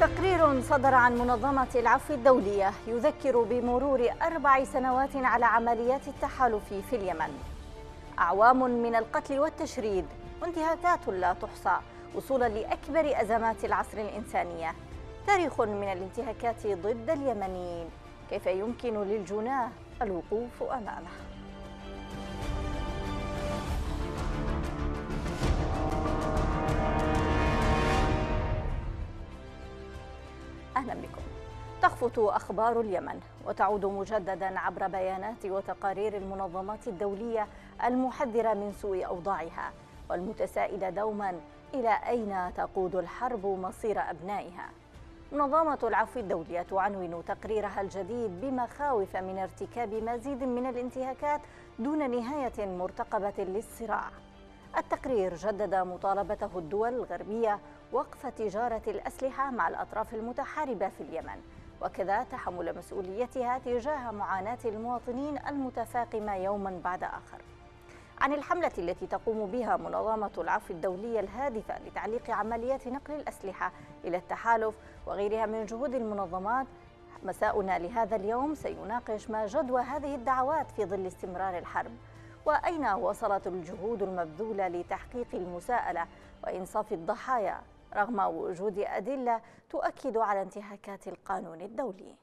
تقرير صدر عن منظمة العفو الدولية يذكر بمرور أربع سنوات على عمليات التحالف في اليمن أعوام من القتل والتشريد وانتهاكات لا تحصى وصولا لأكبر أزمات العصر الإنسانية تاريخ من الانتهاكات ضد اليمنيين كيف يمكن للجناه الوقوف أمامه تخفت أخبار اليمن وتعود مجددا عبر بيانات وتقارير المنظمات الدولية المحذرة من سوء أوضاعها والمتسائلة دوما إلى أين تقود الحرب مصير أبنائها منظمة العفو الدولية تعنون تقريرها الجديد بمخاوف من ارتكاب مزيد من الانتهاكات دون نهاية مرتقبة للصراع التقرير جدد مطالبته الدول الغربية وقف تجارة الأسلحة مع الأطراف المتحاربة في اليمن وكذا تحمل مسؤوليتها تجاه معاناة المواطنين المتفاقمة يوما بعد آخر عن الحملة التي تقوم بها منظمة العفو الدولية الهادفة لتعليق عمليات نقل الأسلحة إلى التحالف وغيرها من جهود المنظمات مساؤنا لهذا اليوم سيناقش ما جدوى هذه الدعوات في ظل استمرار الحرب وأين وصلت الجهود المبذولة لتحقيق المساءلة وإنصاف الضحايا رغم وجود أدلة تؤكد على انتهاكات القانون الدولي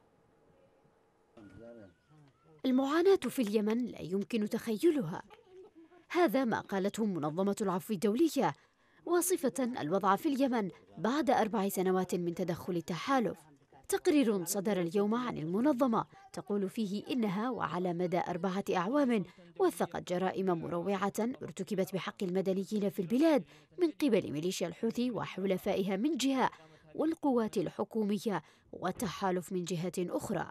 المعاناة في اليمن لا يمكن تخيلها هذا ما قالته منظمة العفو الدولية واصفة الوضع في اليمن بعد أربع سنوات من تدخل التحالف تقرير صدر اليوم عن المنظمة تقول فيه إنها وعلى مدى أربعة أعوام وثقت جرائم مروعة ارتكبت بحق المدنيين في البلاد من قبل ميليشيا الحوثي وحلفائها من جهة والقوات الحكومية والتحالف من جهة أخرى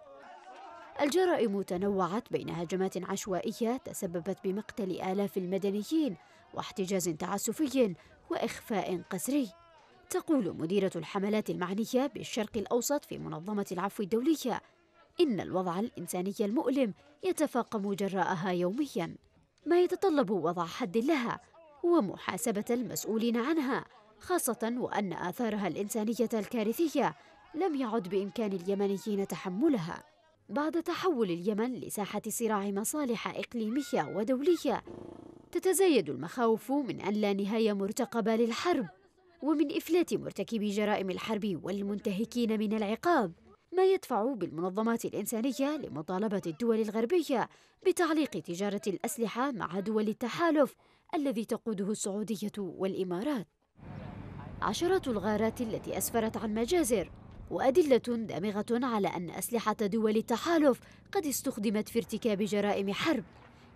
الجرائم تنوعت بين هجمات عشوائية تسببت بمقتل آلاف المدنيين واحتجاز تعسفي وإخفاء قسري تقول مديرة الحملات المعنية بالشرق الأوسط في منظمة العفو الدولية إن الوضع الإنساني المؤلم يتفاقم جراءها يومياً ما يتطلب وضع حد لها ومحاسبة المسؤولين عنها خاصة وأن آثارها الإنسانية الكارثية لم يعد بإمكان اليمنيين تحملها بعد تحول اليمن لساحة صراع مصالح إقليمية ودولية تتزايد المخاوف من أن لا نهاية مرتقبة للحرب ومن إفلات مرتكبي جرائم الحرب والمنتهكين من العقاب ما يدفع بالمنظمات الإنسانية لمطالبة الدول الغربية بتعليق تجارة الأسلحة مع دول التحالف الذي تقوده السعودية والإمارات عشرات الغارات التي أسفرت عن مجازر وأدلة دامغة على أن أسلحة دول التحالف قد استخدمت في ارتكاب جرائم حرب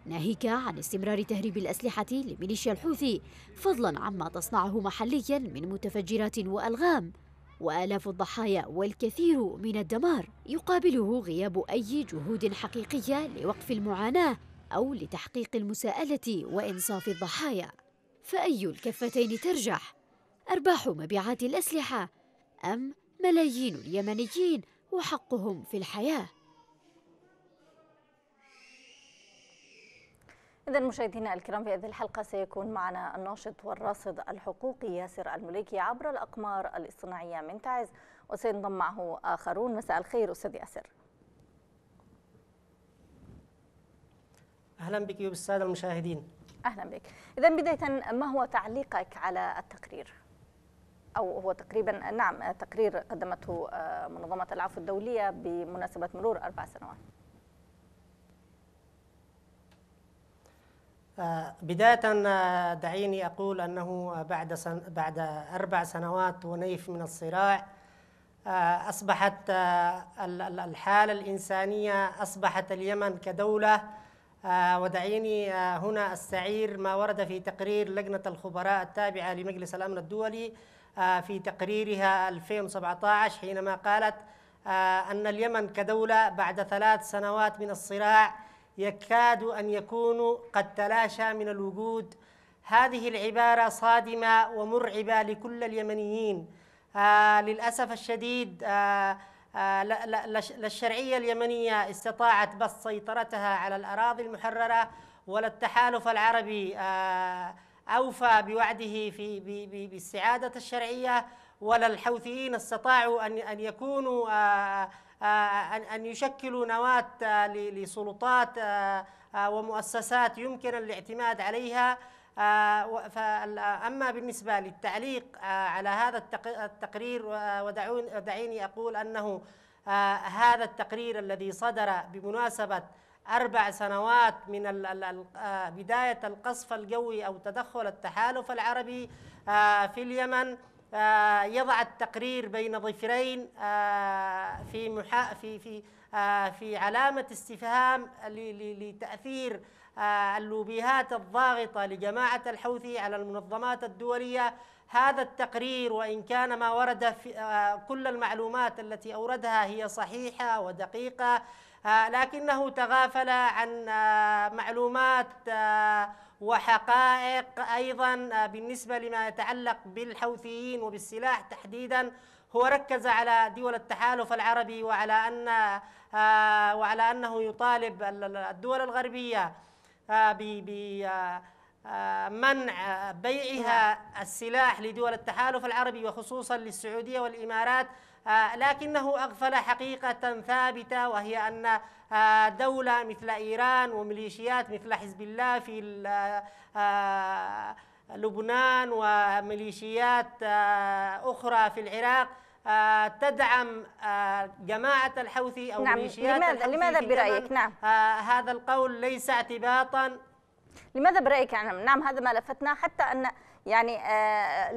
ناهيك عن استمرار تهريب الأسلحة لميليشيا الحوثي فضلا عما تصنعه محليا من متفجرات وألغام وآلاف الضحايا والكثير من الدمار يقابله غياب أي جهود حقيقية لوقف المعاناة أو لتحقيق المساءلة وإنصاف الضحايا فأي الكفتين ترجح؟ أرباح مبيعات الأسلحة أم ملايين اليمنيين وحقهم في الحياه إذا مشاهدينا الكرام في هذه الحلقة سيكون معنا الناشط والراصد الحقوقي ياسر المليكي عبر الأقمار الاصطناعية من تعز وسينضم معه آخرون مساء الخير أستاذ ياسر أهلا بك وبالسادة المشاهدين أهلا بك إذا بداية ما هو تعليقك على التقرير؟ أو هو تقريبا نعم تقرير قدمته آه، منظمة العفو الدولية بمناسبة مرور أربع سنوات آه، بداية آه، دعيني أقول أنه بعد سن بعد أربع سنوات ونيف من الصراع آه، أصبحت الحالة الإنسانية أصبحت اليمن كدولة ودعيني هنا أستعير ما ورد في تقرير لجنة الخبراء التابعة لمجلس الأمن الدولي في تقريرها 2017 حينما قالت أن اليمن كدولة بعد ثلاث سنوات من الصراع يكاد أن يكون قد تلاشى من الوجود هذه العبارة صادمة ومرعبة لكل اليمنيين آه للأسف الشديد آه آه للشرعية اليمنية استطاعت بس سيطرتها على الأراضي المحررة ولا التحالف العربي آه أوفى بوعده في باستعادة الشرعية ولا الحوثيين استطاعوا أن أن يكونوا آه آه، أن يشكلوا نواة آه، لسلطات آه، ومؤسسات يمكن الاعتماد عليها أما بالنسبة للتعليق على هذا التقرير ودعيني أقول أنه هذا التقرير الذي صدر بمناسبة أربع سنوات من بداية القصف الجوي أو تدخل التحالف العربي في اليمن آه، يضع التقرير بين ظفرين آه، في محا في في آه، في علامة استفهام لتأثير اللوبيهات الضاغطة لجماعة الحوثي على المنظمات الدولية هذا التقرير وإن كان ما ورد في كل المعلومات التي أوردها هي صحيحة ودقيقة لكنه تغافل عن معلومات وحقائق أيضا آه، بالنسبة لما يتعلق بالحوثيين وبالسلاح تحديدا هو ركز على دول التحالف العربي وعلى أن آه، وعلى أنه يطالب الدول الغربية آه، بمنع بيعها نعم. السلاح لدول التحالف العربي وخصوصا للسعودية والإمارات لكنه أغفل حقيقة ثابتة وهي أن دولة مثل إيران وميليشيات مثل حزب الله في آه، لبنان وميليشيات آه، أخرى في العراق آه، تدعم جماعة الحوثي أو نعم. ميليشيات لماذا, الحوثي لماذا برأيك نعم هذا القول ليس اعتباطا لماذا برأيك يعني نعم هذا ما لفتنا حتى أن يعني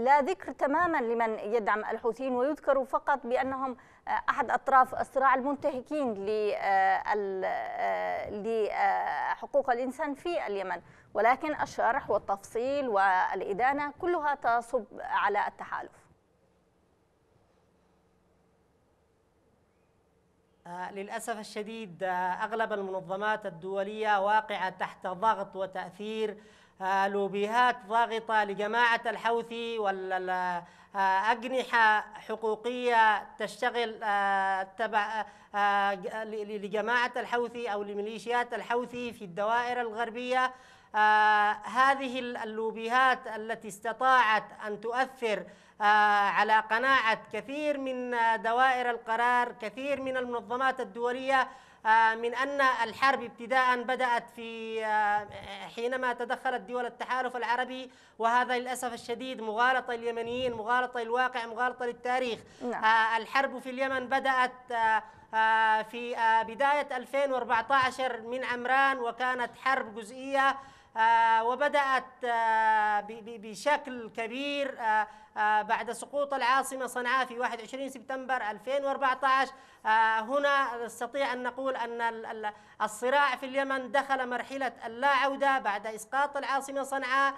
لا ذكر تماما لمن يدعم الحوثيين ويذكر فقط بأنهم احد اطراف الصراع المنتهكين لحقوق آه، آه، آه، الانسان في اليمن ولكن الشرح والتفصيل والادانه كلها تصب على التحالف للأسف الشديد أغلب المنظمات الدولية واقعة تحت ضغط وتأثير لوبيهات ضاغطة لجماعة الحوثي وال أجنحة حقوقية تشتغل آه، تبع آه، آه، لجماعة الحوثي أو لميليشيات الحوثي في الدوائر الغربية هذه اللوبيهات التي استطاعت أن تؤثر على قناعة كثير من دوائر القرار كثير من المنظمات الدولية آه، من أن الحرب ابتداء بدأت في آه، حينما تدخلت دول التحالف العربي وهذا للأسف الشديد مغالطة اليمنيين مغالطة الواقع مغالطة للتاريخ لا. نعم. آه، الحرب في اليمن بدأت في بداية 2014 من عمران وكانت حرب جزئية آه، وبدأت آه، بشكل كبير آه، بعد سقوط العاصمة صنعاء في 21 سبتمبر 2014 هنا نستطيع أن نقول أن الصراع في اليمن دخل مرحلة اللا عودة بعد إسقاط العاصمة صنعاء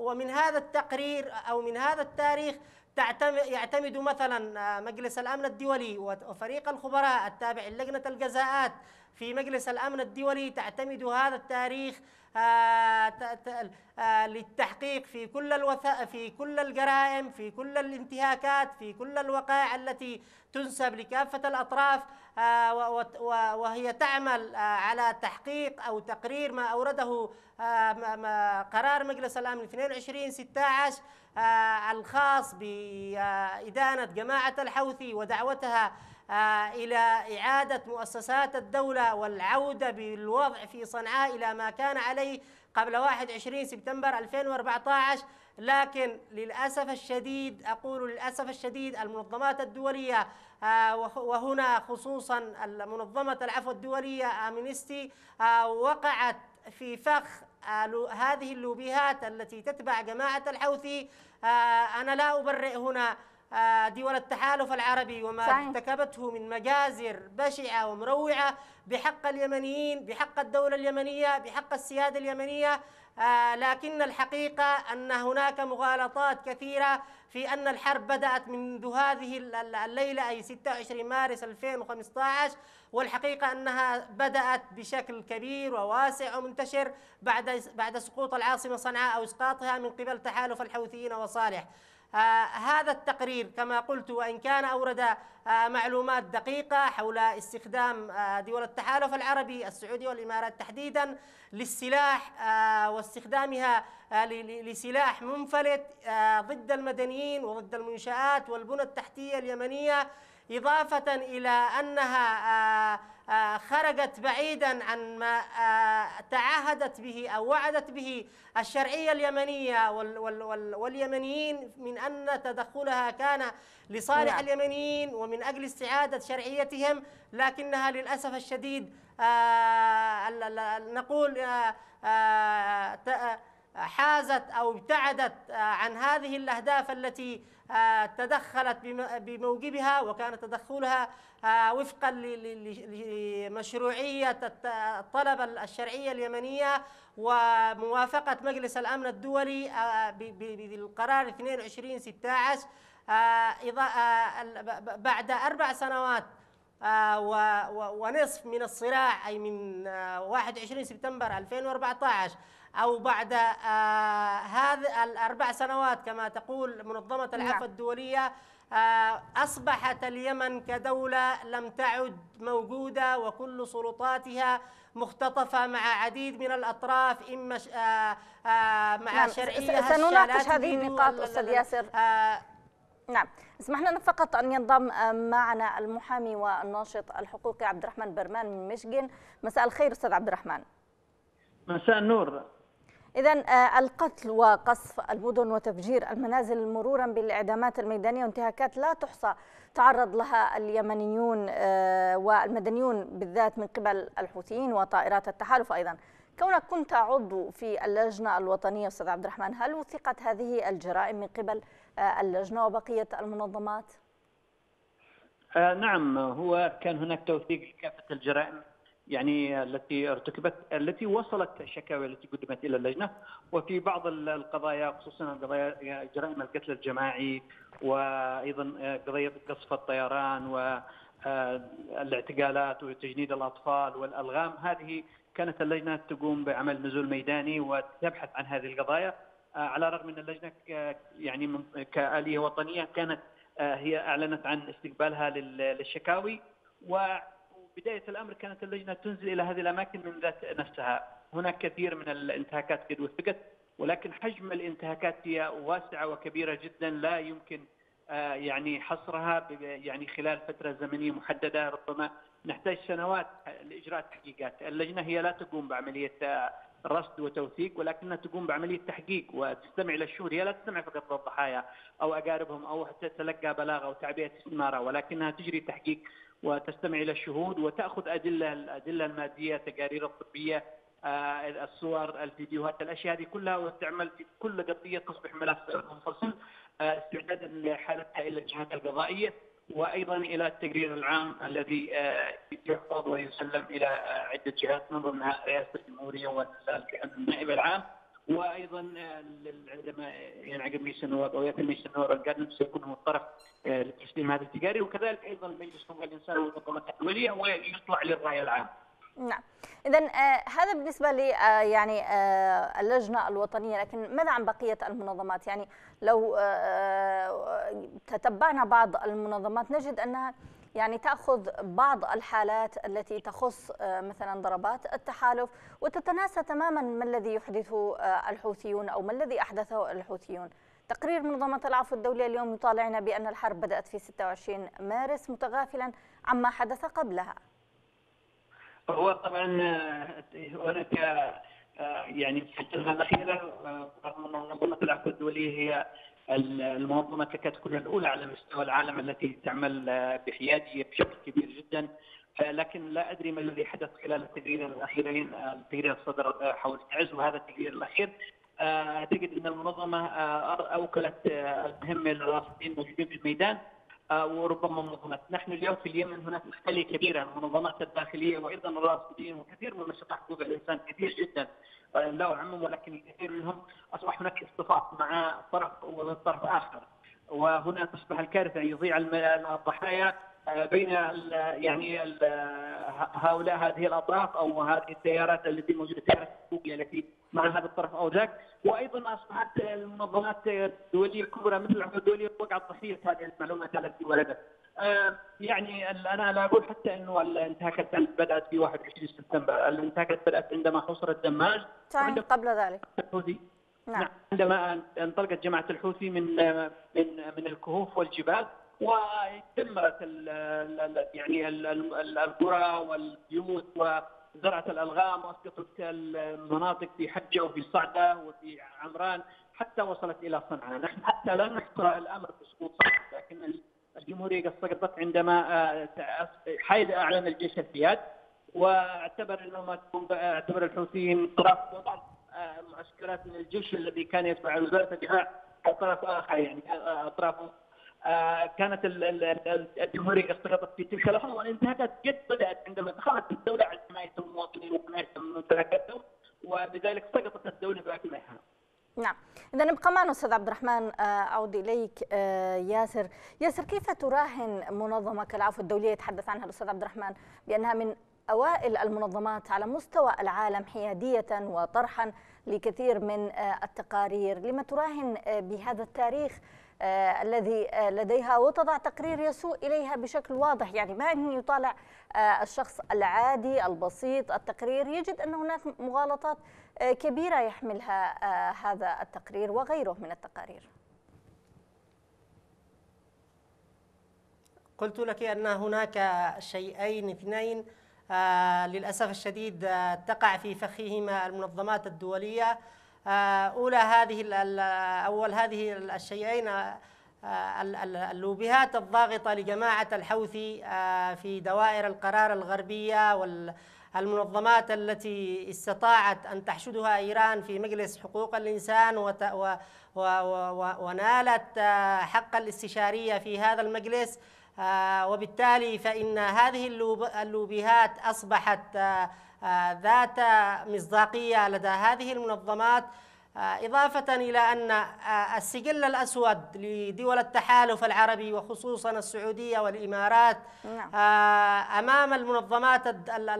ومن هذا التقرير أو من هذا التاريخ يعتمد مثلا مجلس الامن الدولي وفريق الخبراء التابع للجنه الجزاءات في مجلس الامن الدولي تعتمد هذا التاريخ آه، آه، للتحقيق في كل الوثائق في كل الجرائم في كل الانتهاكات في كل الوقائع التي تنسب لكافة الأطراف آه، وهي تعمل على تحقيق أو تقرير ما أورده قرار مجلس الأمن 22 16 الخاص بإدانة جماعة الحوثي ودعوتها آه، إلى إعادة مؤسسات الدولة والعودة بالوضع في صنعاء إلى ما كان عليه قبل 21 سبتمبر 2014 لكن للأسف الشديد أقول للأسف الشديد المنظمات الدولية آه، وهنا خصوصا منظمة العفو الدولية أمنستي آه، وقعت في فخ هذه اللوبيهات التي تتبع جماعة الحوثي أنا لا أبرئ هنا آه، ديوان التحالف العربي وما ارتكبته من مجازر بشعة ومروعة بحق اليمنيين بحق الدولة اليمنية بحق السيادة اليمنية آه، لكن الحقيقة أن هناك مغالطات كثيرة في أن الحرب بدأت منذ هذه الليلة أي 26 مارس 2015 والحقيقة أنها بدأت بشكل كبير وواسع ومنتشر بعد بعد سقوط العاصمة صنعاء أو إسقاطها من قبل تحالف الحوثيين وصالح آه، هذا التقرير كما قلت وإن كان أورد آه، معلومات دقيقة حول استخدام آه، دول التحالف العربي السعودي والإمارات تحديدا للسلاح واستخدامها لسلاح منفلت ضد المدنيين وضد المنشآت والبنى التحتية اليمنية إضافة إلى أنها آه، خرجت بعيدا عن ما آه، تعهدت به او وعدت به الشرعيه اليمنيه وال وال واليمنيين من ان تدخلها كان لصالح نعم. اليمنيين ومن اجل استعاده شرعيتهم لكنها للاسف الشديد آه، نقول حازت او ابتعدت آه، عن هذه الاهداف التي آه، تدخلت بموجبها وكان تدخلها آه، وفقا لمشروعيه الطلب الشرعيه اليمنيه وموافقه مجلس الامن الدولي بالقرار 22 16 بعد اربع سنوات ونصف من الصراع اي من 21 سبتمبر 2014 أو بعد آه، هذا الأربع سنوات كما تقول منظمة العفو نعم. الدولية آه، أصبحت اليمن كدولة لم تعد موجودة وكل سلطاتها مختطفة مع عديد من الأطراف إما آه، مع نعم، شرعية سنناقش هذه النقاط أستاذ ياسر نعم اسمح لنا فقط أن ينضم معنا المحامي والناشط الحقوقي عبد الرحمن برمان من مشجن مساء الخير أستاذ عبد الرحمن مساء النور إذا آه، القتل وقصف المدن وتفجير المنازل مرورا بالإعدامات الميدانية وانتهاكات لا تحصى تعرض لها اليمنيون آه، والمدنيون بالذات من قبل الحوثيين وطائرات التحالف أيضا كونك كنت عضو في اللجنة الوطنية أستاذ عبد الرحمن هل وثقت هذه الجرائم من قبل آه، اللجنة وبقية المنظمات؟ آه نعم هو كان هناك توثيق لكافة الجرائم يعني التي ارتكبت التي وصلت الشكاوي التي قدمت الى اللجنه وفي بعض القضايا خصوصا قضايا جرائم القتل الجماعي وايضا آه، قضيه قصف الطيران والاعتقالات آه، وتجنيد الاطفال والالغام هذه كانت اللجنه تقوم بعمل نزول ميداني وتبحث عن هذه القضايا آه، على الرغم ان اللجنه يعني كاليه وطنيه كانت هي اعلنت عن استقبالها للشكاوي و بدايه الامر كانت اللجنه تنزل الى هذه الاماكن من ذات نفسها، هناك كثير من الانتهاكات قد وثقت ولكن حجم الانتهاكات هي واسعه وكبيره جدا لا يمكن آه، يعني حصرها يعني خلال فتره زمنيه محدده ربما نحتاج سنوات لاجراء تحقيقات، اللجنه هي لا تقوم بعمليه آه، رصد وتوثيق ولكنها تقوم بعمليه تحقيق وتستمع الى الشهود، هي لا تستمع فقط للضحايا او اقاربهم او حتى تلقى بلاغ او تعبئه استماره ولكنها تجري تحقيق وتستمع الى الشهود وتاخذ ادله الادله الماديه التقارير الطبيه آه، الصور الفيديوهات الاشياء هذه كلها وتعمل في كل قضيه تصبح ملف منفصل آه، استعدادا لحالتها الى الجهات القضائيه وايضا الى التقرير العام الذي آه، يحفظ ويسلم الى عده جهات من ضمنها رئاسه الجمهوريه والنائب العام وايضا عندما آه، ينعقد مجلس النواب او ياتي مجلس النواب القادم آه، سيكون هو الطرف لتسليم هذا التجاري وكذلك ايضا مجلس حقوق الانسان والمنظمات الدوليه ويطلع للراي العام. نعم اذا آه هذا بالنسبه ل آه يعني آه اللجنه الوطنيه لكن ماذا عن بقيه المنظمات يعني لو آه، تتبعنا بعض المنظمات نجد انها يعني تأخذ بعض الحالات التي تخص آه، مثلا ضربات التحالف وتتناسى تماما ما الذي يحدثه آه، الحوثيون أو ما الذي أحدثه الحوثيون تقرير منظمة العفو الدولية اليوم يطالعنا بأن الحرب بدأت في 26 مارس متغافلا عما حدث قبلها هو طبعا آه، هناك يعني في الفتره الاخيره منظمه العفو الدوليه هي المنظمه تكون الاولى على مستوى العالم التي تعمل بحياديه بشكل كبير جدا لكن لا ادري ما الذي حدث خلال التقرير الاخيرين التقرير الصدر حول تعز وهذا التقرير الاخير اعتقد ان المنظمه اوكلت المهمه للراصدين الموجودين في الميدان وربما منظمات نحن اليوم في اليمن هناك إشكالية كبيرة المنظمات الداخلية وأيضا الراسماليين وكثير من نشطاء حقوق الإنسان كثير جدا لا أعمم ولكن الكثير منهم أصبح هناك اصطفاف مع طرف وطرف آخر وهنا تصبح الكارثة يضيع الضحايا آه، بين يعني هؤلاء هذه الاطراف او هذه التيارات التي موجوده التيارات الحكوميه التي مع هذا الطرف او ذاك وايضا اصبحت المنظمات الدوليه الكبرى مثل العمل الدوليه وقعت ضحيه هذه المعلومات التي وردت. آه، يعني انا لا اقول حتى انه الانتهاكات بدات في 21 سبتمبر، الانتهاكات بدات عندما حصرت دماج طيب قبل ذلك الحوثي نعم, نعم. عندما انطلقت جماعه الحوثي من من من الكهوف والجبال ودمرت يعني القرى والبيوت وزرعت الالغام واسقطت المناطق في حجه وفي صعده وفي عمران حتى وصلت الى صنعاء، نحن حتى لا نحصر الامر بسقوط صنعاء لكن الجمهوريه قد سقطت عندما آه، حيد اعلن الجيش الحياد واعتبر انهم اعتبر الحوثيين طرف وضع آه، معسكرات من الجيش الذي كان يدفع وزاره الدفاع كطرف اخر يعني آه، اطرافه آه، كانت الجمهورية اختلطت في تلك الحروب والانتهاكات قد بدأت عندما دخلت الدولة على حماية المواطنين وحماية ممتلكاتهم وبذلك سقطت الدولة بأكملها. نعم إذا نبقى معنا أستاذ عبد الرحمن آه، أعود إليك آه، ياسر ياسر كيف تراهن منظمة كالعفو الدولية يتحدث عنها الأستاذ عبد الرحمن بأنها من أوائل المنظمات على مستوى العالم حيادية وطرحا لكثير من آه، التقارير لما تراهن آه، بهذا التاريخ آه، الذي لديها وتضع تقرير يسوء إليها بشكل واضح يعني ما أن يطالع الشخص العادي البسيط التقرير يجد أن هناك مغالطات كبيرة يحملها هذا التقرير وغيره من التقارير قلت لك أن هناك شيئين اثنين آه، للأسف الشديد آه، تقع في فخهما المنظمات الدولية آه، أولى هذه أول هذه الشيئين اللوبهات الضاغطة لجماعة الحوثي في دوائر القرار الغربية والمنظمات التي استطاعت أن تحشدها إيران في مجلس حقوق الإنسان ونالت حق الاستشارية في هذا المجلس آه، وبالتالي فإن هذه اللوبيهات أصبحت آه، آه، ذات مصداقية لدى هذه المنظمات إضافة إلى أن السجل الأسود لدول التحالف العربي وخصوصا السعودية والإمارات نعم. أمام المنظمات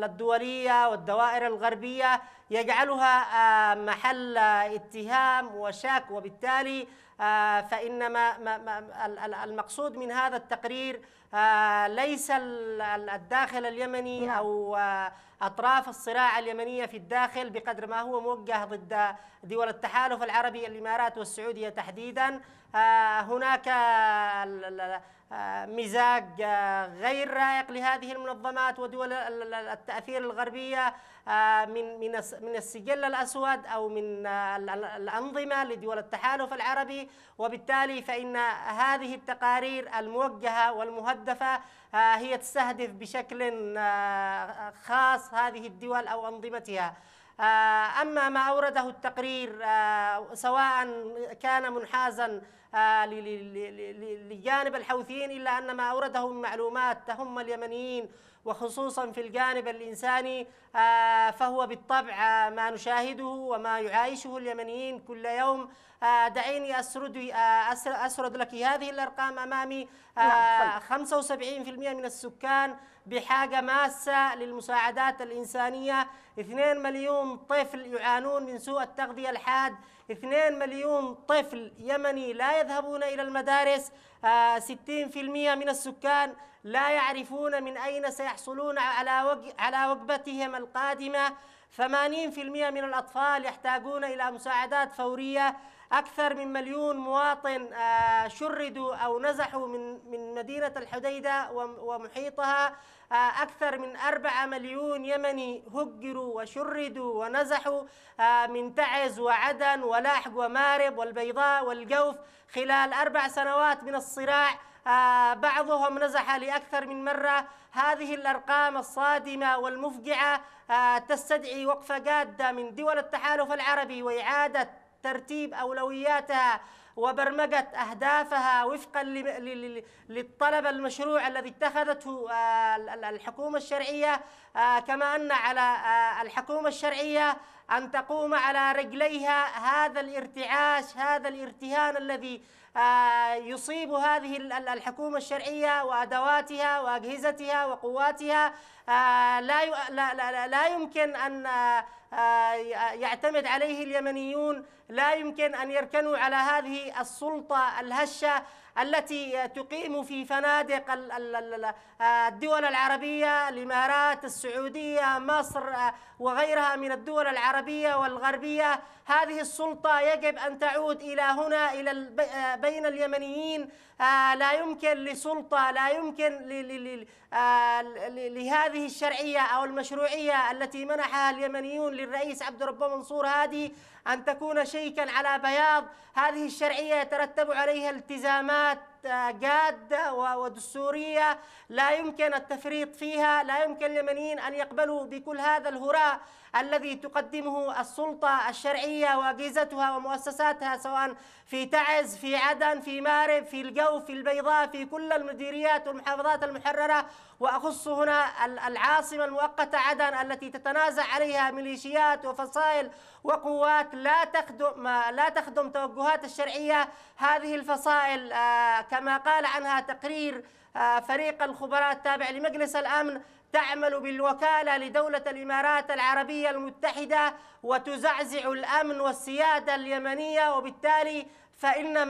الدولية والدوائر الغربية يجعلها محل اتهام وشك وبالتالي آه، فإنما المقصود من هذا التقرير آه، ليس الداخل اليمني نعم. أو آه، أطراف الصراع اليمنية في الداخل بقدر ما هو موجه ضد دول التحالف العربي الإمارات والسعودية تحديدا هناك آه، مزاج آه، غير رائق لهذه المنظمات ودول التأثير الغربية آه، من من من السجل الأسود أو من الأنظمة لدول التحالف العربي وبالتالي فإن هذه التقارير الموجهة والمهدفة هي تستهدف بشكل خاص هذه الدول أو أنظمتها آه، أما ما أورده التقرير آه، سواء كان منحازا آه، لجانب الحوثيين إلا أن ما أورده من معلومات تهم اليمنيين وخصوصا في الجانب الإنساني فهو بالطبع ما نشاهده وما يعايشه اليمنيين كل يوم دعيني أسرد, أسرد لك هذه الأرقام أمامي 75% نعم، من السكان بحاجة ماسة للمساعدات الإنسانية 2 مليون طفل يعانون من سوء التغذية الحاد 2 مليون طفل يمني لا يذهبون إلى المدارس 60% آه، من السكان لا يعرفون من أين سيحصلون على وجبتهم القادمة 80% من الأطفال يحتاجون إلى مساعدات فورية أكثر من مليون مواطن آه، شردوا أو نزحوا من من مدينة الحديدة ومحيطها آه، أكثر من أربعة مليون يمني هجروا وشردوا ونزحوا آه، من تعز وعدن ولاحق ومارب والبيضاء والجوف خلال أربع سنوات من الصراع بعضهم نزح لأكثر من مرة هذه الأرقام الصادمة والمفجعة تستدعي وقفة جادة من دول التحالف العربي وإعادة ترتيب أولوياتها وبرمجة أهدافها وفقا للطلب المشروع الذي اتخذته آه، الحكومة الشرعية آه، كما أن على آه، الحكومة الشرعية أن تقوم على رجليها هذا الارتعاش هذا الارتهان الذي يصيب هذه الحكومة الشرعية وأدواتها وأجهزتها وقواتها لا لا يمكن أن يعتمد عليه اليمنيون لا يمكن ان يركنوا على هذه السلطه الهشه التي تقيم في فنادق الدول العربية الإمارات السعودية مصر آه، وغيرها من الدول العربية والغربية هذه السلطة يجب أن تعود إلى هنا إلى آه، بين اليمنيين آه، لا يمكن لسلطة لا يمكن لهذه الشرعية أو المشروعية التي منحها اليمنيون للرئيس عبد ربه منصور هادي أن تكون شيكا على بياض هذه الشرعية يترتب عليها التزامات جادة ودستورية لا يمكن التفريط فيها لا يمكن اليمنيين أن يقبلوا بكل هذا الهراء الذي تقدمه السلطة الشرعية وأجهزتها ومؤسساتها سواء في تعز في عدن في مارب في الجوف في البيضاء في كل المديريات والمحافظات المحررة وأخص هنا العاصمة المؤقتة عدن التي تتنازع عليها ميليشيات وفصائل وقوات لا تخدم لا تخدم توجهات الشرعية هذه الفصائل آه، كما قال عنها تقرير آه، فريق الخبراء التابع لمجلس الأمن تعمل بالوكالة لدولة الإمارات العربية المتحدة وتزعزع الأمن والسيادة اليمنية وبالتالي فإن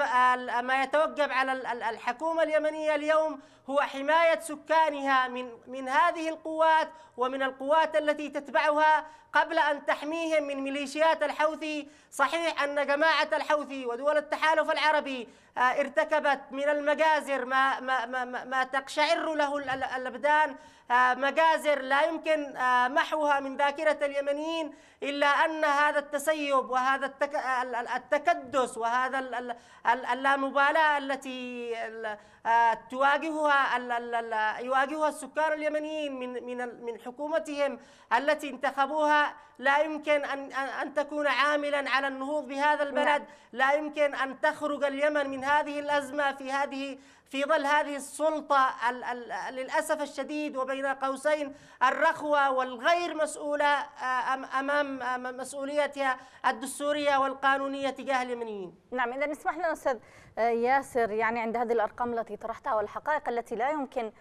ما آه، يتوجب على الحكومة اليمنية اليوم هو حماية سكانها من من هذه القوات ومن القوات التي تتبعها قبل أن تحميهم من ميليشيات الحوثي صحيح أن جماعة الحوثي ودول التحالف العربي آه، ارتكبت من المجازر ما, ما, ما, ما تقشعر له الأبدان آه، مجازر لا يمكن آه، محوها من ذاكرة اليمنيين إلا أن هذا التسيب وهذا التكدس وهذا اللامبالاة التي تواجهها يواجهها السكان اليمنيين من من من حكومتهم التي انتخبوها لا يمكن ان ان تكون عاملا على النهوض بهذا البلد، لا يمكن ان تخرج اليمن من هذه الازمه في هذه في ظل هذه السلطة الـ الـ للأسف الشديد وبين قوسين الرخوة والغير مسؤولة آه، أمام آه، مسؤوليتها الدستورية والقانونية تجاه اليمنيين نعم إذا اسمح لنا أستاذ آه، ياسر يعني عند هذه الأرقام التي طرحتها والحقائق التي لا يمكن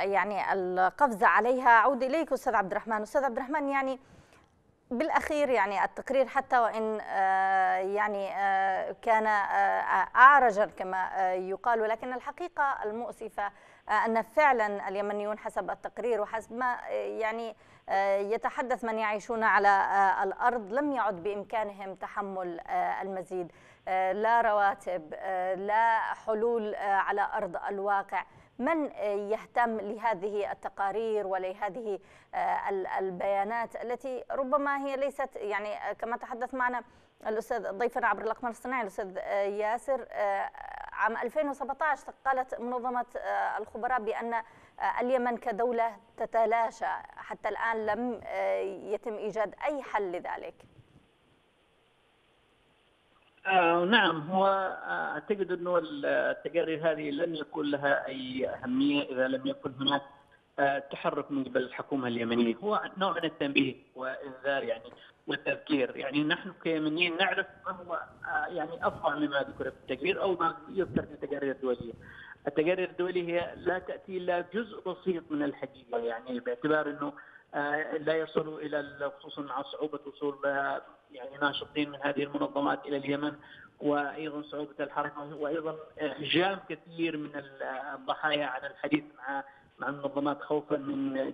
يعني القفز عليها أعود إليك أستاذ عبد الرحمن أستاذ عبد الرحمن يعني بالأخير يعني التقرير حتى وإن آه، يعني آه، كان آه، أعرجا كما يقال ولكن الحقيقة المؤسفة أن فعلا اليمنيون حسب التقرير وحسب ما يعني يتحدث من يعيشون على الأرض لم يعد بإمكانهم تحمل المزيد لا رواتب لا حلول على أرض الواقع من آه، يهتم لهذه التقارير ولهذه آه، البيانات التي ربما هي ليست يعني آه، كما تحدث معنا الاستاذ ضيفنا عبر الاقمار الصناعي الاستاذ ياسر عام 2017 قالت منظمه الخبراء بان اليمن كدوله تتلاشى حتى الان لم يتم ايجاد اي حل لذلك آه نعم هو آه، اعتقد انه التقارير هذه لن يكون لها اي اهميه اذا لم يكن هناك آه تحرك من قبل الحكومه اليمنيه هو نوع من التنبيه وانذار يعني والتذكير يعني نحن كيمنيين نعرف ما هو آه يعني افضل مما ذكر في التقرير او ما يذكر في التقارير الدوليه التقارير الدوليه هي لا تاتي الا جزء بسيط من الحقيقه يعني باعتبار انه آه، لا يصلوا الى خصوصا مع صعوبه وصول يعني ناشطين من هذه المنظمات الى اليمن وايضا صعوبه الحركه وايضا احجام آه، كثير من آه، الضحايا على الحديث مع مع المنظمات خوفا من آه،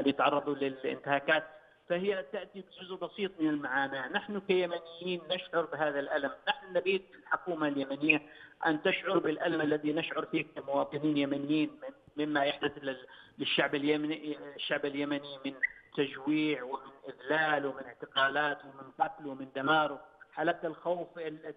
ان يتعرضوا للانتهاكات فهي تاتي بجزء بسيط من المعاناه، نحن كيمنيين نشعر بهذا الالم، نحن نريد الحكومه اليمنيه ان تشعر بالالم الذي نشعر فيه كمواطنين يمنيين مما يحدث للشعب اليمني الشعب اليمني من تجويع ومن اذلال ومن اعتقالات ومن قتل ومن دمار حاله الخوف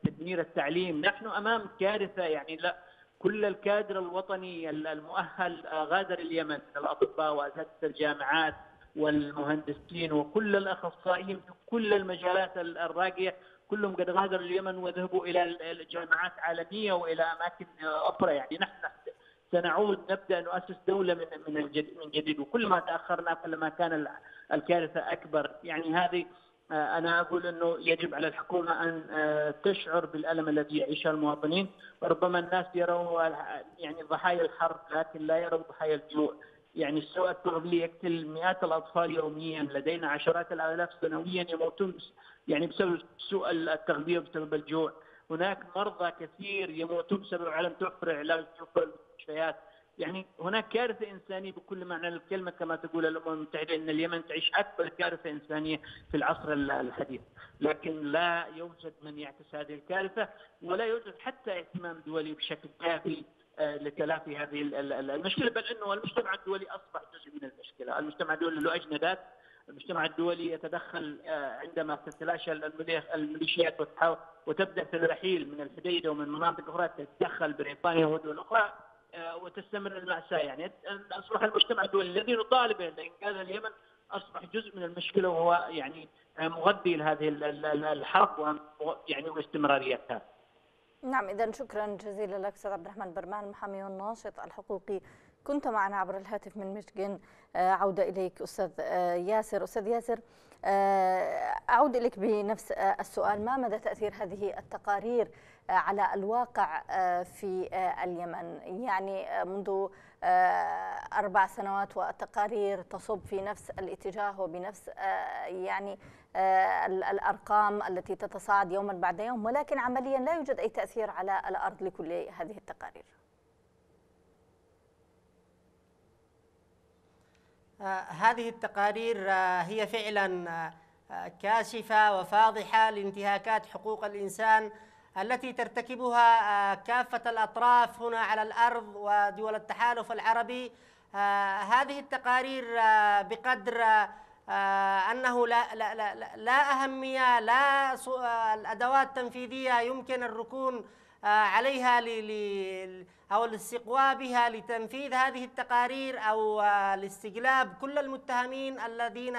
تدمير التعليم نحن امام كارثه يعني لا كل الكادر الوطني المؤهل آه، غادر اليمن من الاطباء واساتذه الجامعات والمهندسين وكل الاخصائيين في كل المجالات الراقيه كلهم قد غادروا اليمن وذهبوا الى الجامعات عالميه والى اماكن آه، اخرى يعني نحن سنعود نبدا نؤسس دوله من من الجديد من جديد وكل ما تاخرنا كلما كان الكارثه اكبر يعني هذه آه، انا اقول انه يجب على الحكومه ان آه، تشعر بالالم الذي يعيشه المواطنين ربما الناس يروا يعني ضحايا الحرب لكن لا يروا ضحايا الجوع يعني السوء التغذيه يقتل مئات الاطفال يوميا لدينا عشرات الالاف سنويا يموتون يعني بسبب سوء التغذيه وبسبب الجوع هناك مرضى كثير يموتون بسبب عدم توفر علاج المستشفيات يعني هناك كارثة إنسانية بكل معنى الكلمة كما تقول الأمم المتحدة أن اليمن تعيش أكبر كارثة إنسانية في العصر الحديث لكن لا يوجد من يعكس هذه الكارثة ولا يوجد حتى اهتمام دولي بشكل كافي آه، لتلافي هذه المشكلة بل أنه المجتمع الدولي أصبح جزء من المشكلة المجتمع الدولي له أجندات المجتمع الدولي يتدخل آه، عندما تتلاشى الميليشيات وتبدا في الرحيل من الحديده ومن مناطق اخرى تتدخل بريطانيا ودول اخرى آه، وتستمر المأساة يعني أصبح المجتمع الدولي الذي نطالبه لإنقاذ اليمن أصبح جزء من المشكلة وهو يعني آه، مغذي لهذه الحرب يعني واستمراريتها نعم إذا شكرا جزيلا لك أستاذ عبد الرحمن برمان المحامي والناشط الحقوقي كنت معنا عبر الهاتف من مشجن آه، عودة إليك أستاذ ياسر أستاذ ياسر أعود إليك بنفس السؤال ما مدى تأثير هذه التقارير آه، على الواقع آه، في آه، اليمن يعني منذ أربع سنوات وتقارير تصب في نفس الاتجاه وبنفس يعني الأرقام التي تتصاعد يوما بعد يوم ولكن عمليا لا يوجد أي تأثير على الأرض لكل هذه التقارير هذه التقارير هي فعلا كاشفة وفاضحة لانتهاكات حقوق الإنسان التي ترتكبها آه، كافة الأطراف هنا على الأرض ودول التحالف العربي آه، هذه التقارير آه، بقدر أنه لا, لا, لا, لا أهمية لا الأدوات التنفيذية يمكن الركون عليها أو الاستقواء بها لتنفيذ هذه التقارير أو لاستجلاب كل المتهمين الذين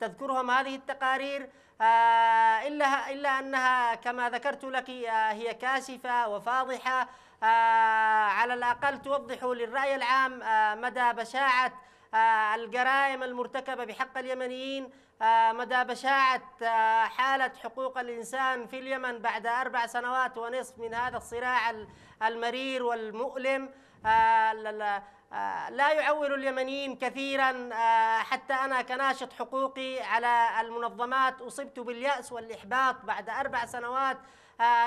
تذكرهم هذه التقارير آه، إلا, إلا أنها كما ذكرت لك آه، هي كاشفة وفاضحة آه، على الأقل توضح للرأي العام مدى بشاعة الجرائم المرتكبة بحق اليمنيين مدى بشاعة حالة حقوق الإنسان في اليمن بعد أربع سنوات ونصف من هذا الصراع المرير والمؤلم آه، آه، لا يعول اليمنيين كثيرا آه، حتى أنا كناشط حقوقي على المنظمات أصبت باليأس والإحباط بعد أربع سنوات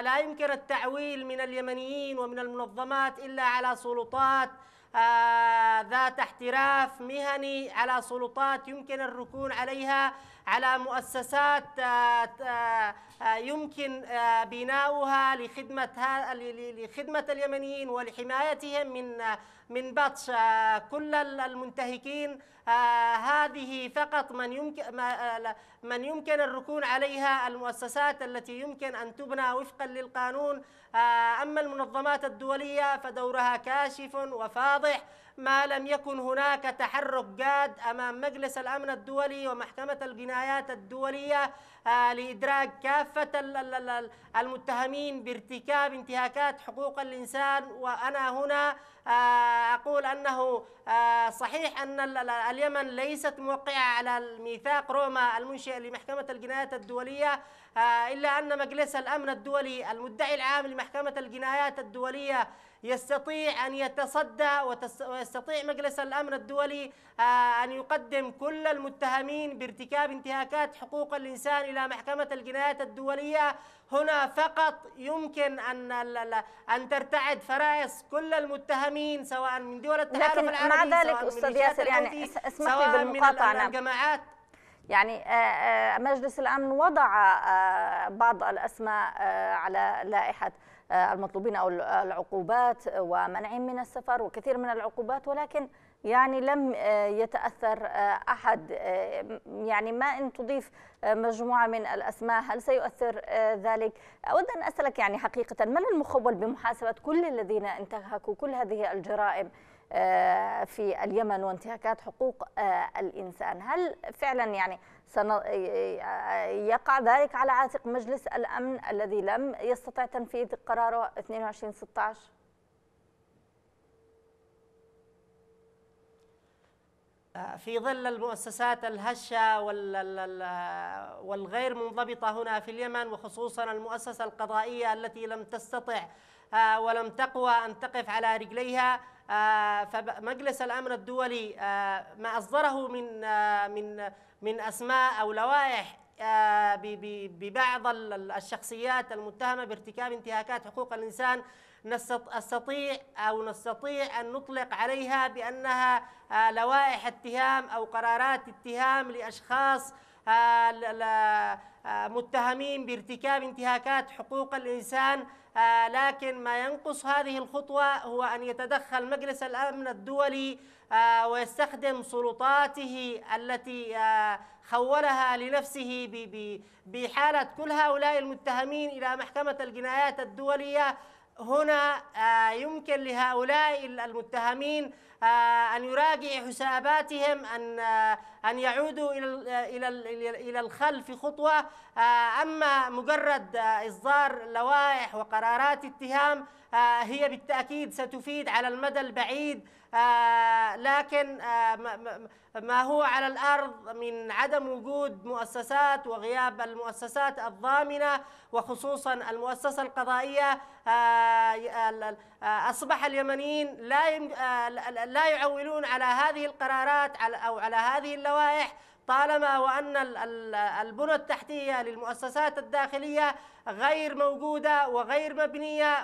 لا يمكن التعويل من اليمنيين ومن المنظمات إلا على سلطات ذات احتراف مهني على سلطات يمكن الركون عليها على مؤسسات آه، آه، آه، يمكن بناؤها لخدمة لخدمة اليمنيين ولحمايتهم من من بطش كل المنتهكين هذه فقط من يمكن من يمكن الركون عليها المؤسسات التي يمكن ان تبنى وفقا للقانون آه، أما المنظمات الدولية فدورها كاشف وفاضح ما لم يكن هناك تحرك جاد أمام مجلس الأمن الدولي ومحكمة الجنايات الدولية لإدراك كافة المتهمين بارتكاب انتهاكات حقوق الإنسان وأنا هنا آه، أقول أنه آه، صحيح أن اليمن ليست موقعة على الميثاق روما المنشئ لمحكمة الجنايات الدولية آه، إلا أن مجلس الأمن الدولي المدعي العام لمحكمة الجنايات الدولية يستطيع أن يتصدى ويستطيع مجلس الأمن الدولي آه، أن يقدم كل المتهمين بارتكاب انتهاكات حقوق الإنسان إلى محكمة الجنايات الدولية هنا فقط يمكن أن أن ترتعد فرائص كل المتهمين سواء من دول التحالف العربي مع ذلك أستاذ ياسر يعني اسمح لي بالمقاطعة نعم يعني آه، آه، مجلس الامن وضع بعض الاسماء على لائحه آه، المطلوبين أو العقوبات ومنعهم من السفر وكثير من العقوبات ولكن يعني لم آه، يتأثر آه، أحد يعني ما إن تضيف مجموعة من الأسماء هل سيؤثر ذلك؟ أود أن أسألك يعني حقيقة من المخول بمحاسبة كل الذين انتهكوا كل هذه الجرائم؟ آه، في اليمن وانتهاكات حقوق آه، الإنسان هل فعلا يعني آه، يقع ذلك على عاتق مجلس الأمن الذي لم يستطع تنفيذ قراره 2216 في ظل المؤسسات الهشة والغير منضبطة هنا في اليمن وخصوصا المؤسسة القضائية التي لم تستطع ولم تقوى أن تقف على رجليها آه، فمجلس الامن الدولي آه، ما اصدره من آه، من من اسماء او لوائح ببعض الشخصيات المتهمه بارتكاب انتهاكات حقوق الانسان نستطيع او نستطيع ان نطلق عليها بانها لوائح اتهام او قرارات اتهام لاشخاص متهمين بارتكاب انتهاكات حقوق الانسان آه، لكن ما ينقص هذه الخطوة هو أن يتدخل مجلس الأمن الدولي آه، ويستخدم سلطاته التي آه، خولها لنفسه بحالة كل هؤلاء المتهمين إلى محكمة الجنايات الدولية هنا يمكن لهؤلاء المتهمين آه، أن يراجع حساباتهم أن آه، أن يعودوا إلى آه، إلى إلى الخلف خطوة أما مجرد إصدار لوائح وقرارات اتهام هي بالتأكيد ستفيد على المدى البعيد آه، لكن آه، ما هو على الارض من عدم وجود مؤسسات وغياب المؤسسات الضامنه وخصوصا المؤسسه القضائيه آه، اصبح اليمنيين لا لا يعولون على هذه القرارات او على هذه اللوائح طالما وان البنى التحتيه للمؤسسات الداخليه غير موجودة وغير مبنية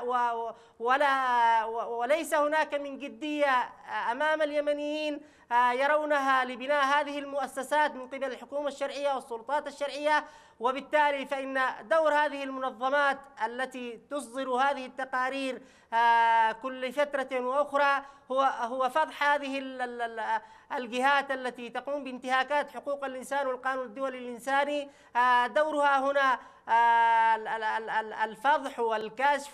ولا وليس هناك من جدية آه، أمام اليمنيين آه، يرونها لبناء هذه المؤسسات من قبل الحكومة الشرعية والسلطات الشرعية وبالتالي فإن دور هذه المنظمات التي تصدر هذه التقارير آه، كل فترة وأخرى هو هو فضح هذه الجهات التي تقوم بانتهاكات حقوق الإنسان والقانون الدولي الإنساني دورها هنا الفضح والكشف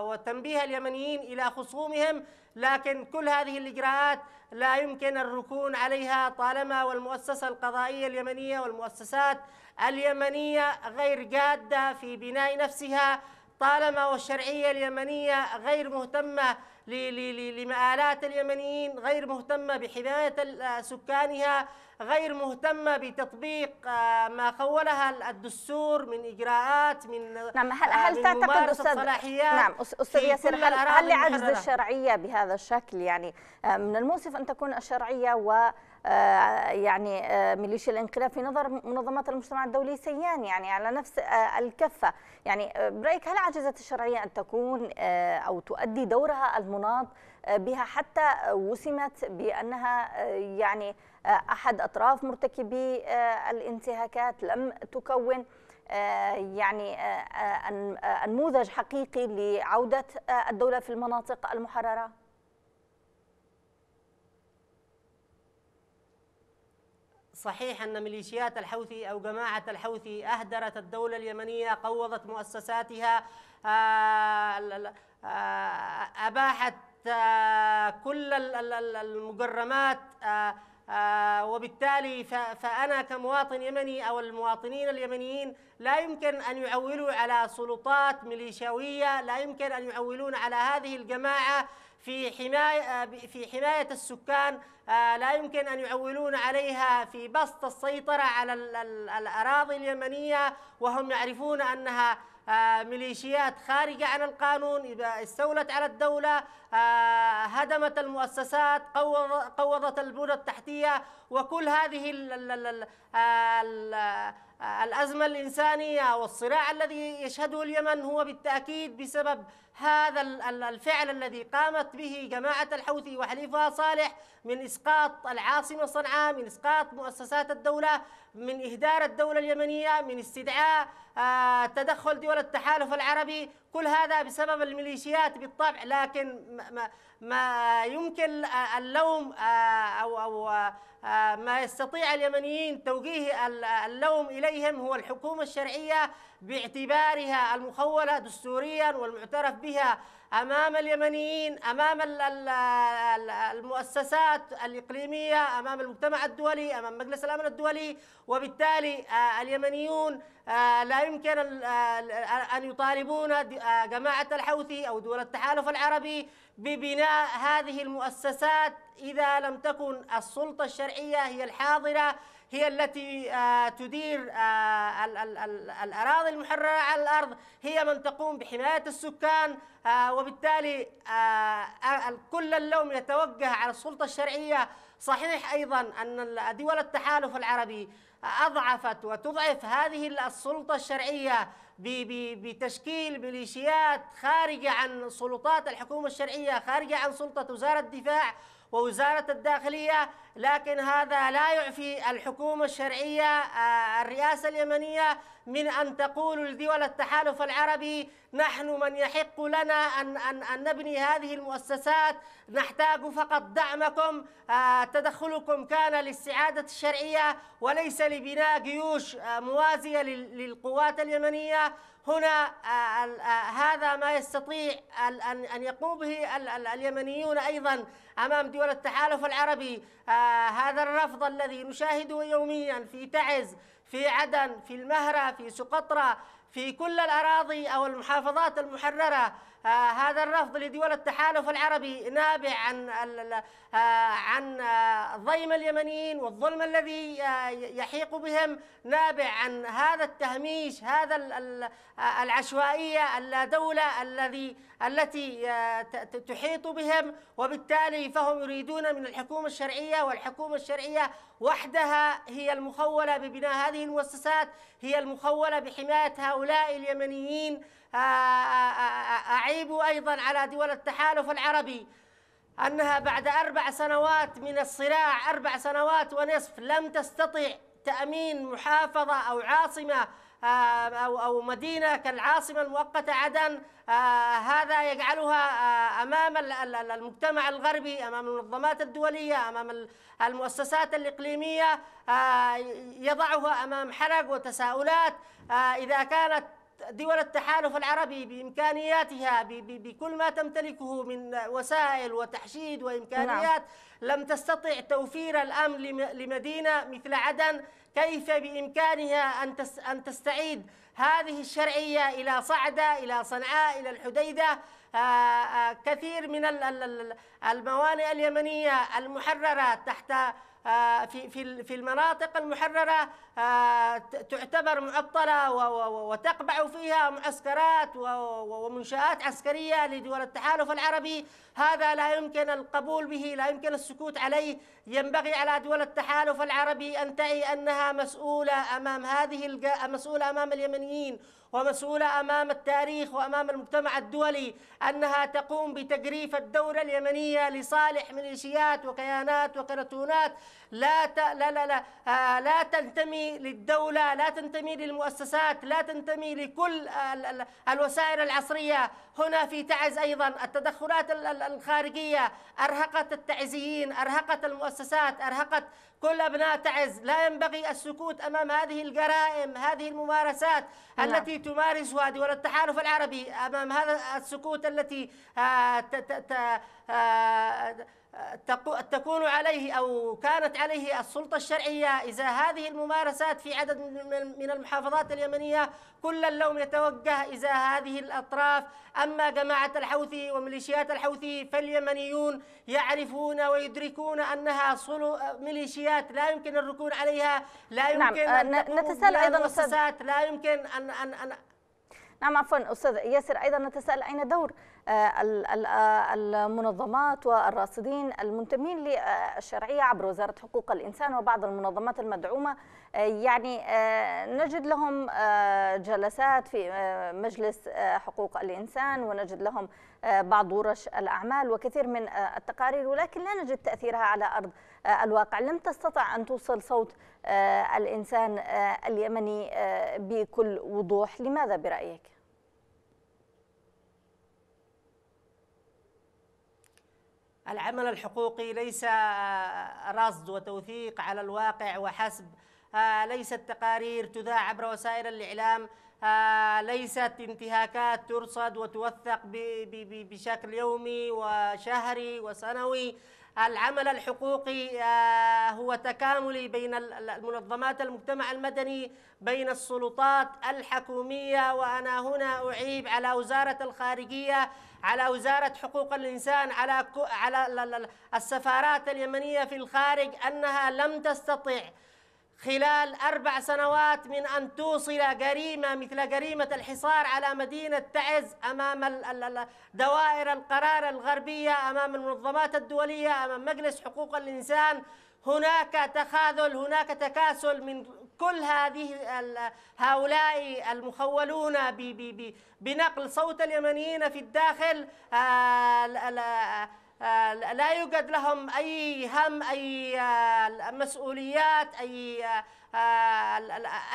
وتنبيه اليمنيين إلى خصومهم لكن كل هذه الإجراءات لا يمكن الركون عليها طالما والمؤسسة القضائية اليمنية والمؤسسات اليمنية غير جادة في بناء نفسها طالما والشرعية اليمنية غير مهتمة لمآلات اليمنيين غير مهتمة بحماية سكانها غير مهتمة بتطبيق آه، ما خولها الدستور من إجراءات من نعم هل هل آه، تعتقد أستاذ نعم أستاذ ياسر هل هل لعجز الشرعية بهذا الشكل يعني آه، من المؤسف أن تكون الشرعية و يعني ميليشيا الانقلاب في نظر منظمات المجتمع الدولي سيان يعني على نفس الكفه يعني برايك هل عجزت الشرعيه ان تكون او تؤدي دورها المناط بها حتى وسمت بأنها آه، يعني آه، أحد أطراف مرتكبي آه، الانتهاكات لم تكون يعني النموذج حقيقي لعودة الدولة في المناطق المحررة؟ صحيح أن ميليشيات الحوثي أو جماعة الحوثي أهدرت الدولة اليمنية قوضت مؤسساتها أباحت آه، كل المجرمات آه، آه، وبالتالي فأنا كمواطن يمني أو المواطنين اليمنيين لا يمكن أن يعولوا على سلطات ميليشياوية لا يمكن أن يعولون على هذه الجماعة في حماية في حماية السكان لا يمكن أن يعولون عليها في بسط السيطرة على الأراضي اليمنية وهم يعرفون أنها آه، ميليشيات خارجة عن القانون إذا استولت على الدولة آه، هدمت المؤسسات قوضت البنى التحتية وكل هذه آه، الأزمة الإنسانية والصراع الذي يشهده اليمن هو بالتأكيد بسبب هذا الفعل الذي قامت به جماعة الحوثي وحليفها صالح من إسقاط العاصمة صنعاء من إسقاط مؤسسات الدولة من إهدار الدولة اليمنية من استدعاء آه، تدخل دول التحالف العربي كل هذا بسبب الميليشيات بالطبع لكن ما, ما يمكن آه، اللوم آه، أو, أو ما يستطيع اليمنيين توجيه اللوم إليهم هو الحكومة الشرعية باعتبارها المخولة دستوريا والمعترف بها أمام اليمنيين أمام المؤسسات الإقليمية أمام المجتمع الدولي أمام مجلس الأمن الدولي وبالتالي آه، اليمنيون آه، لا يمكن آه، أن يطالبون جماعة الحوثي أو دول التحالف العربي ببناء هذه المؤسسات إذا لم تكن السلطة الشرعية هي الحاضرة هي التي آه، تدير آه، الأراضي المحررة على الأرض هي من تقوم بحماية السكان آه، وبالتالي كل اللوم يتوجه على السلطة الشرعية صحيح أيضا أن دول التحالف العربي أضعفت وتضعف هذه السلطة الشرعية بتشكيل ميليشيات خارجة عن سلطات الحكومة الشرعية خارجة عن سلطة وزارة الدفاع ووزارة الداخلية لكن هذا لا يعفي الحكومة الشرعية آه، الرئاسة اليمنية من أن تقولوا لدول التحالف العربي نحن من يحق لنا أن, أن, أن نبني هذه المؤسسات نحتاج فقط دعمكم آه، تدخلكم كان للسعادة الشرعية وليس لبناء جيوش آه، موازية للقوات اليمنية هنا آه، هذا ما يستطيع أن يقوم به اليمنيون أيضا أمام دول التحالف العربي هذا الرفض الذي نشاهده يوميا في تعز في عدن في المهرة في سقطرى في كل الأراضي أو المحافظات المحررة آه، هذا الرفض لدول التحالف العربي نابع عن آه، عن آه، ضيم اليمنيين والظلم الذي يحيق بهم نابع عن هذا التهميش هذا العشوائية اللادولة الذي التي تحيط بهم وبالتالي فهم يريدون من الحكومة الشرعية والحكومة الشرعية وحدها هي المخولة ببناء هذه المؤسسات هي المخولة بحماية هؤلاء اليمنيين أعيب أيضا على دول التحالف العربي أنها بعد أربع سنوات من الصراع أربع سنوات ونصف لم تستطع تأمين محافظة أو عاصمة آه، أو أو مدينة كالعاصمة المؤقتة عدن آه، هذا يجعلها آه، أمام المجتمع الغربي أمام المنظمات الدولية أمام المؤسسات الإقليمية يضعها أمام حرج وتساؤلات إذا كانت دول التحالف العربي بامكانياتها بكل ما تمتلكه من وسائل وتحشيد وامكانيات نعم. لم تستطع توفير الامن لمدينه مثل عدن كيف بامكانها ان ان تستعيد هذه الشرعيه الى صعده الى صنعاء الى الحديده آه، آه، كثير من الموانئ اليمنيه المحرره تحت آه، في في في المناطق المحرره آه، تعتبر معطله وتقبع فيها معسكرات ومنشات عسكريه لدول التحالف العربي هذا لا يمكن القبول به لا يمكن السكوت عليه ينبغي على دول التحالف العربي ان تعي انها مسؤوله امام هذه مسؤوله امام اليمنيين ومسؤولة أمام التاريخ وأمام المجتمع الدولي أنها تقوم بتجريف الدولة اليمنية لصالح ميليشيات وكيانات وكرتونات لا ت... لا لا لا آه لا تنتمي للدولة لا تنتمي للمؤسسات لا تنتمي لكل آه الوسائل العصرية هنا في تعز أيضا التدخلات الخارجية أرهقت التعزيين أرهقت المؤسسات أرهقت كل أبناء تعز لا ينبغي السكوت أمام هذه الجرائم هذه الممارسات نعم. التي تمارسها دول التحالف العربي أمام هذا السكوت التي آه ت... ت... ت... آه تكون عليه أو كانت عليه السلطة الشرعية اذا هذه الممارسات في عدد من المحافظات اليمنية كل اللوم يتوجه اذا هذه الأطراف أما جماعة الحوثي وميليشيات الحوثي فاليمنيون يعرفون ويدركون أنها ميليشيات لا يمكن الركون عليها لا نعم، يمكن نعم. أن نتساءل أيضا مؤسسات لا يمكن أن, أن, أن نعم عفوا أستاذ ياسر أيضا نتساءل أين دور آه، آه، المنظمات والراصدين المنتمين للشرعية عبر وزارة حقوق الإنسان وبعض المنظمات المدعومة آه، يعني نجد لهم جلسات في مجلس حقوق الإنسان ونجد لهم بعض ورش الأعمال وكثير من التقارير ولكن لا نجد تأثيرها على أرض الواقع لم تستطع أن توصل صوت الإنسان اليمني بكل وضوح لماذا برأيك؟ العمل الحقوقي ليس آه، رصد وتوثيق على الواقع وحسب آه، ليست تقارير تذاع عبر وسائل الإعلام آه، ليست انتهاكات ترصد وتوثق بشكل يومي وشهري وسنوي العمل الحقوقي آه، هو تكاملي بين المنظمات المجتمع المدني بين السلطات الحكومية وأنا هنا أعيب على وزارة الخارجية على وزارة حقوق الإنسان على السفارات اليمنية في الخارج أنها لم تستطع خلال أربع سنوات من أن توصل جريمة مثل جريمة الحصار على مدينة تعز أمام دوائر القرار الغربية أمام المنظمات الدولية أمام مجلس حقوق الإنسان هناك تخاذل هناك تكاسل من كل هذه هؤلاء المخولون بنقل صوت اليمنيين في الداخل آه، آه، لا يوجد لهم أي هم أي آه، مسؤوليات أي آه،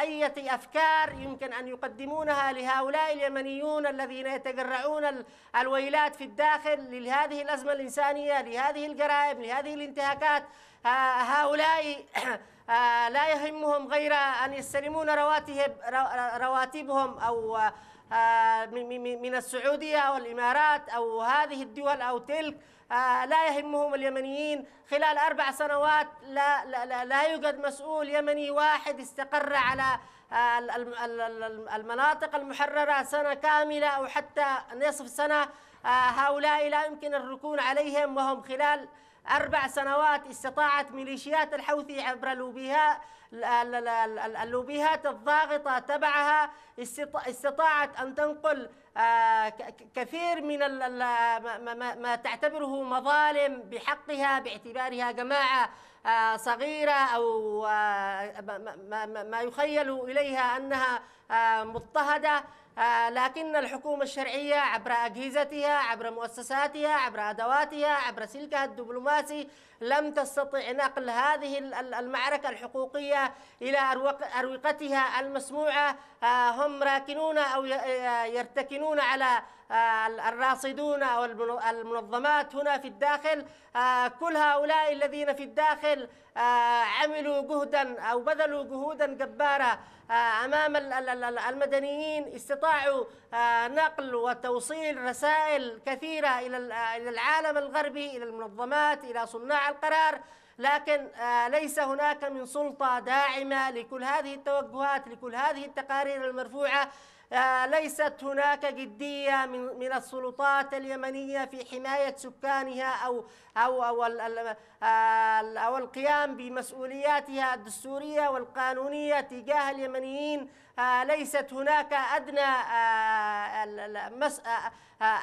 أي أفكار يمكن أن يقدمونها لهؤلاء اليمنيون الذين يتجرعون الويلات في الداخل لهذه الأزمة الإنسانية لهذه الجرائم لهذه الانتهاكات هؤلاء لا يهمهم غير أن يستلمون رواتبهم أو من السعودية والإمارات أو هذه الدول أو تلك آه، لا يهمهم اليمنيين خلال أربع سنوات لا, لا, لا يوجد مسؤول يمني واحد استقر على آه، المناطق المحررة سنة كاملة أو حتى نصف سنة آه، هؤلاء لا يمكن الركون عليهم وهم خلال أربع سنوات استطاعت ميليشيات الحوثي عبر لوبيها اللوبيهات الضاغطة تبعها استطاعت أن تنقل آه، كثير من ما تعتبره مظالم بحقها باعتبارها جماعة آه، صغيرة أو آه، ما يخيل إليها أنها مضطهدة آه، لكن الحكومة الشرعية عبر أجهزتها عبر مؤسساتها عبر أدواتها عبر سلكها الدبلوماسي لم تستطع نقل هذه المعركة الحقوقية إلى أروقتها المسموعة آه، هم راكنون أو آه، يرتكنون على آه، الراصدون أو المنظمات هنا في الداخل آه، كل هؤلاء الذين في الداخل آه، عملوا جهدا أو بذلوا جهودا جبارة أمام المدنيين استطاعوا نقل وتوصيل رسائل كثيرة إلى العالم الغربي إلى المنظمات إلى صناع القرار لكن ليس هناك من سلطة داعمة لكل هذه التوجهات لكل هذه التقارير المرفوعة آه، ليست هناك جدية من من السلطات اليمنية في حماية سكانها أو أو أو آه، أو القيام بمسؤولياتها الدستورية والقانونية تجاه اليمنيين آه، ليست هناك أدنى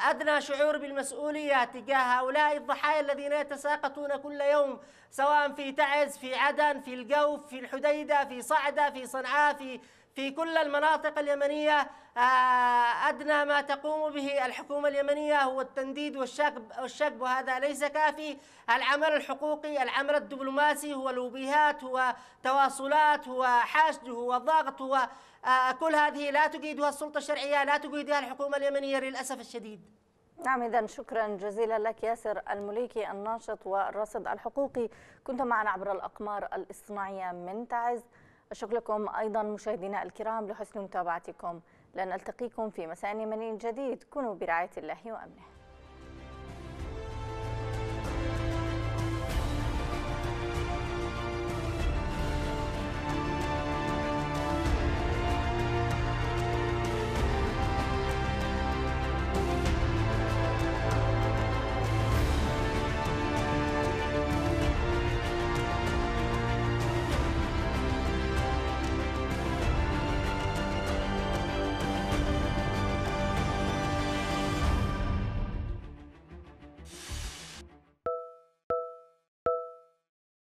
أدنى شعور بالمسؤولية تجاه هؤلاء الضحايا الذين يتساقطون كل يوم سواء في تعز في عدن في الجوف في الحديدة في صعدة في صنعاء في في كل المناطق اليمنية آه، أدنى ما تقوم به الحكومة اليمنية هو التنديد والشكب, والشكب وهذا ليس كافي العمل الحقوقي العمل الدبلوماسي هو لوبيهات هو تواصلات هو حشد هو ضغط هو آه، كل هذه لا تجيدها السلطة الشرعية لا تجيدها الحكومة اليمنية للأسف الشديد نعم إذا شكرا جزيلا لك ياسر المليكي الناشط والراصد الحقوقي كنت معنا عبر الأقمار الاصطناعية من تعز أشكركم لكم أيضا مشاهدينا الكرام لحسن متابعتكم لنلتقيكم في مساء يمني جديد كونوا برعاية الله وأمنه